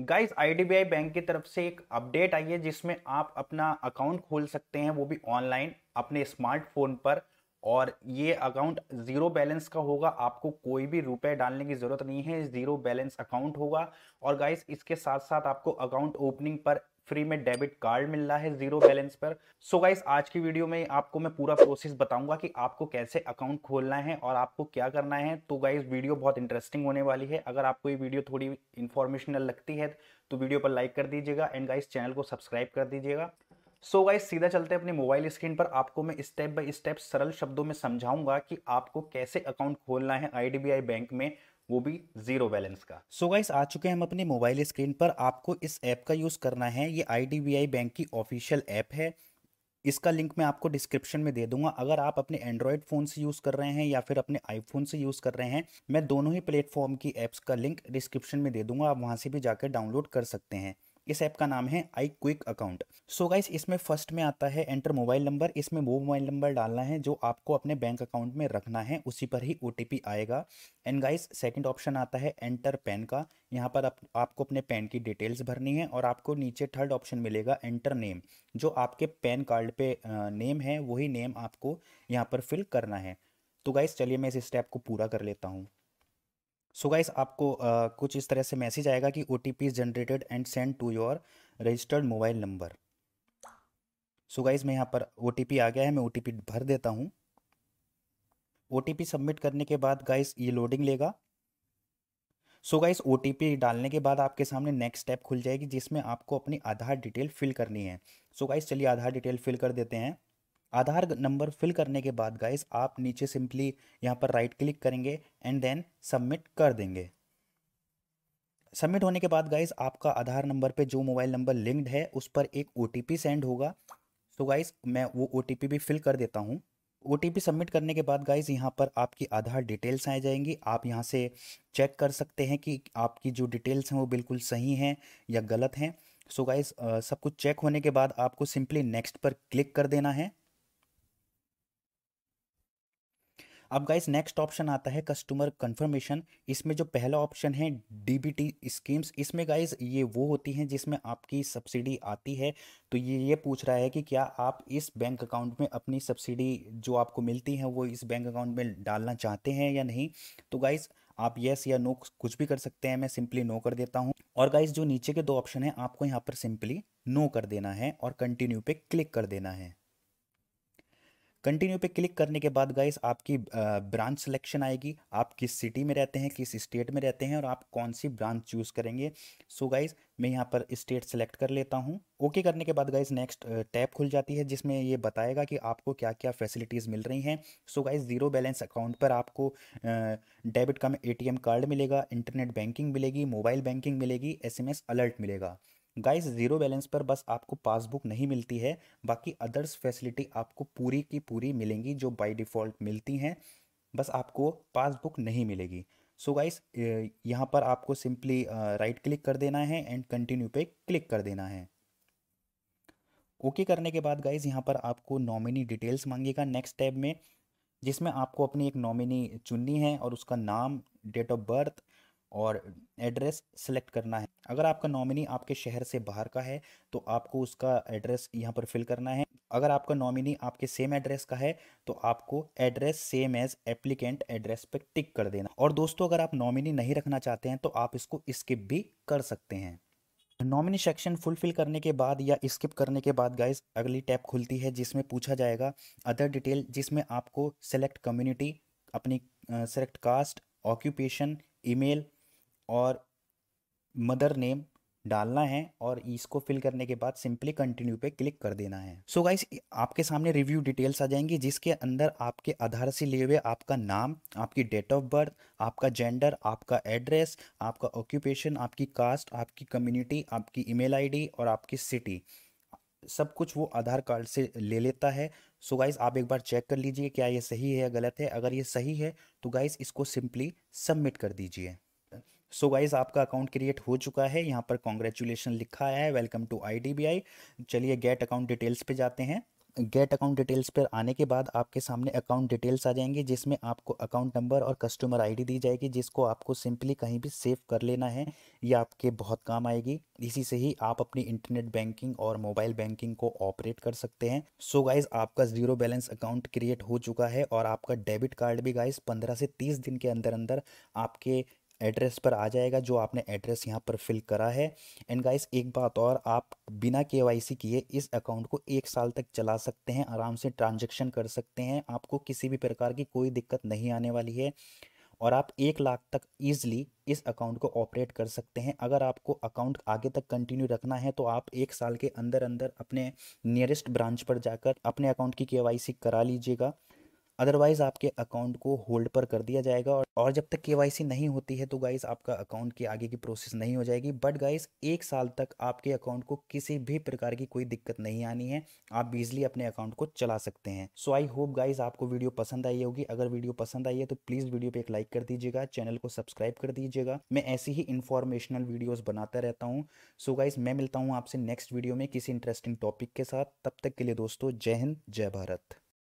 guys IDBI bank की तरफ से एक अपडेट आई है जिसमें आप अपना अकाउंट खोल सकते हैं वो भी ऑनलाइन अपने स्मार्टफोन पर और ये अकाउंट ज़ीरो बैलेंस का होगा आपको कोई भी रुपए डालने की ज़रूरत नहीं है ज़ीरो बैलेंस अकाउंट होगा और गाइस इसके साथ साथ आपको अकाउंट ओपनिंग पर फ्री में डेबिट कार्ड मिल रहा है जीरो बैलेंस पर सो so गाइस आज की वीडियो में आपको मैं पूरा प्रोसेस बताऊंगा कि आपको कैसे अकाउंट खोलना है और आपको क्या करना है तो गाइस वीडियो बहुत इंटरेस्टिंग होने वाली है अगर आपको ये वीडियो थोड़ी इन्फॉर्मेशनल लगती है तो वीडियो पर लाइक कर दीजिएगा एंड गाइस चैनल को सब्सक्राइब कर दीजिएगा सो so गाइस सीधा चलते हैं अपने मोबाइल स्क्रीन पर आपको मैं स्टेप बाय स्टेप सरल शब्दों में समझाऊंगा कि आपको कैसे अकाउंट खोलना है आई बैंक में वो भी जीरो बैलेंस का सो so गाइस आ चुके हैं हम अपने मोबाइल स्क्रीन पर आपको इस ऐप का यूज़ करना है ये आई बैंक की ऑफिशियल ऐप है इसका लिंक मैं आपको डिस्क्रिप्शन में दे दूंगा अगर आप अपने एंड्रॉयड फ़ोन से यूज़ कर रहे हैं या फिर अपने आईफोन से यूज़ कर रहे हैं मैं दोनों ही प्लेटफॉर्म की एप्स का लिंक डिस्क्रिप्शन में दे दूंगा आप वहां से भी जाकर डाउनलोड कर सकते हैं इस ऐप का नाम है I quick account so guys इसमें फर्स्ट में आता है एंटर मोबाइल नंबर इसमें वो मोबाइल नंबर डालना है जो आपको अपने बैंक अकाउंट में रखना है उसी पर ही ओ आएगा एंड गाइस सेकंड ऑप्शन आता है एंटर पैन का यहाँ पर आप, आपको अपने पैन की डिटेल्स भरनी है और आपको नीचे थर्ड ऑप्शन मिलेगा एंटर नेम जो आपके पैन कार्ड पे नेम है वही नेम आपको यहाँ पर फिल करना है तो गाइस चलिए मैं इस स्टेप को पूरा कर लेता हूँ सो so गाइस आपको आ, कुछ इस तरह से मैसेज आएगा कि O T P is generated and send to your registered mobile number so guys मैं यहाँ पर ओ टी पी आ गया है मैं ओ टी पी भर देता हूँ ओ टी पी सबमिट करने के बाद गाइस ये लोडिंग लेगा so guys O T P डालने के बाद आपके सामने नेक्स्ट स्टेप खुल जाएगी जिसमें आपको अपनी आधार डिटेल फिल करनी है सो गाइस चलिए आधार डिटेल फिल कर देते हैं आधार नंबर फिल करने के बाद गाइस आप नीचे सिंपली यहाँ पर राइट क्लिक करेंगे एंड देन सबमिट कर देंगे सबमिट होने के बाद गाइस आपका आधार नंबर पे जो मोबाइल नंबर लिंक्ड है उस पर एक ओ सेंड होगा सो so गाइस मैं वो ओ भी फिल कर देता हूँ ओ सबमिट करने के बाद गाइज यहाँ पर आपकी आधार डिटेल्स आ जाएंगी आप यहाँ से चेक कर सकते हैं कि आपकी जो डिटेल्स हैं वो बिल्कुल सही हैं या गलत हैं सो गाइज सब कुछ चेक होने के बाद आपको सिंपली नेक्स्ट पर क्लिक कर देना है अब गाइज नेक्स्ट ऑप्शन आता है कस्टमर कंफर्मेशन इसमें जो पहला ऑप्शन है डीबीटी स्कीम्स इसमें गाइज ये वो होती हैं जिसमें आपकी सब्सिडी आती है तो ये ये पूछ रहा है कि क्या आप इस बैंक अकाउंट में अपनी सब्सिडी जो आपको मिलती है वो इस बैंक अकाउंट में डालना चाहते हैं या नहीं तो गाइज़ आप येस या नो कुछ भी कर सकते हैं मैं सिंपली नो कर देता हूँ और गाइज जो नीचे के दो ऑप्शन है आपको यहाँ पर सिंपली नो कर देना है और कंटिन्यू पे क्लिक कर देना है कंटिन्यू पे क्लिक करने के बाद गाइस आपकी ब्रांच सिलेक्शन आएगी आप किस सिटी में रहते हैं किस स्टेट में रहते हैं और आप कौन सी ब्रांच चूज़ करेंगे सो so गाइस मैं यहाँ पर स्टेट सेलेक्ट कर लेता हूँ ओके okay करने के बाद गाइज नेक्स्ट टैब खुल जाती है जिसमें ये बताएगा कि आपको क्या क्या फैसिलिटीज़ मिल रही हैं so guys zero balance account पर आपको डेबिट का एटीएम कार्ड मिलेगा इंटरनेट बैंकिंग मिलेगी मोबाइल बैंकिंग मिलेगी एसएमएस अलर्ट मिलेगा गाइस ज़ीरो बैलेंस पर बस आपको पासबुक नहीं मिलती है बाकी अदर्स फैसिलिटी आपको पूरी की पूरी मिलेंगी जो बाय डिफ़ॉल्ट मिलती हैं बस आपको पासबुक नहीं मिलेगी सो so गाइस यहाँ पर आपको सिंपली राइट क्लिक कर देना है एंड कंटिन्यू पे क्लिक कर देना है ओके करने के बाद गाइज यहाँ पर आपको नॉमिनी डिटेल्स मांगेगा नेक्स्ट टैब में जिसमें आपको अपनी एक नॉमिनी चुननी है और उसका नाम डेट ऑफ बर्थ और एड्रेस सेलेक्ट करना है अगर आपका नॉमिनी आपके शहर से बाहर का है तो आपको उसका एड्रेस यहाँ पर फिल करना है अगर आपका नॉमिनी आपके सेम एड्रेस का है तो आपको address same as applicant address पर टिक कर देना और दोस्तों अगर आप नॉमिनी नहीं रखना चाहते हैं तो आप इसको स्किप भी कर सकते हैं नॉमिनी सेक्शन फुलफिल करने के बाद या स्किप करने के बाद गाइस अगली टैब खुलती है जिसमें पूछा जाएगा अदर डिटेल जिसमें आपको सेलेक्ट कम्युनिटी अपनी सेलेक्ट कास्ट ऑक्यूपेशन ईमेल और मदर नेम डालना है और इसको फिल करने के बाद सिंपली कंटिन्यू पे क्लिक कर देना है सो so गाइस आपके सामने रिव्यू डिटेल्स आ जाएंगी जिसके अंदर आपके आधार से लिए हुए आपका नाम आपकी डेट ऑफ बर्थ आपका जेंडर आपका एड्रेस आपका ऑक्यूपेशन आपकी कास्ट आपकी कम्युनिटी आपकी ईमेल आईडी और आपकी सिटी सब कुछ वो आधार कार्ड से ले लेता है सो so गाइस आप एक बार चेक कर लीजिए क्या ये सही है या गलत है अगर ये सही है तो गाइस इसको सिंपली सबमिट कर दीजिए सो गाइज आपका अकाउंट क्रिएट हो चुका है यहाँ पर कॉन्ग्रेचुलेशन लिखा आया है वेलकम टू आई चलिए गेट अकाउंट डिटेल्स पे जाते हैं गेट अकाउंट डिटेल्स पर आने के बाद आपके सामने अकाउंट डिटेल्स आ जाएंगे जिसमें आपको अकाउंट नंबर और कस्टमर आईडी दी जाएगी जिसको आपको सिंपली कहीं भी सेव कर लेना है ये आपके बहुत काम आएगी इसी से ही आप अपनी इंटरनेट बैंकिंग और मोबाइल बैंकिंग को ऑपरेट कर सकते हैं सो so गाइज आपका जीरो बैलेंस अकाउंट क्रिएट हो चुका है और आपका डेबिट कार्ड भी गाइज पंद्रह से तीस दिन के अंदर अंदर आपके एड्रेस पर आ जाएगा जो आपने एड्रेस यहाँ पर फिल करा है एंड गाइस एक बात और आप बिना के किए इस अकाउंट को एक साल तक चला सकते हैं आराम से ट्रांजेक्शन कर सकते हैं आपको किसी भी प्रकार की कोई दिक्कत नहीं आने वाली है और आप एक लाख तक ईजिली इस अकाउंट को ऑपरेट कर सकते हैं अगर आपको अकाउंट आगे तक कंटिन्यू रखना है तो आप एक साल के अंदर अंदर अपने नियरेस्ट ब्रांच पर जाकर अपने अकाउंट की केवाईसी करा लीजिएगा अदरवाइज़ आपके अकाउंट को होल्ड पर कर दिया जाएगा और, जब तक के नहीं होती है तो गाइज़ आपका अकाउंट की आगे की प्रोसेस नहीं हो जाएगी बट गाइज़ एक साल तक आपके अकाउंट को किसी भी प्रकार की कोई दिक्कत नहीं आनी है आप इजिली अपने अकाउंट को चला सकते हैं सो आई होप गाइज़ आपको वीडियो पसंद आई होगी अगर वीडियो पसंद आई है तो प्लीज़ वीडियो पर एक लाइक कर दीजिएगा चैनल को सब्सक्राइब कर दीजिएगा मैं ऐसी ही इन्फॉर्मेशनल वीडियोज़ बनाता रहता हूँ सो गाइज़ मैं मिलता हूँ आपसे नेक्स्ट वीडियो में किसी इंटरेस्टिंग टॉपिक के साथ तब तक के लिए दोस्तों जय हिंद जय भारत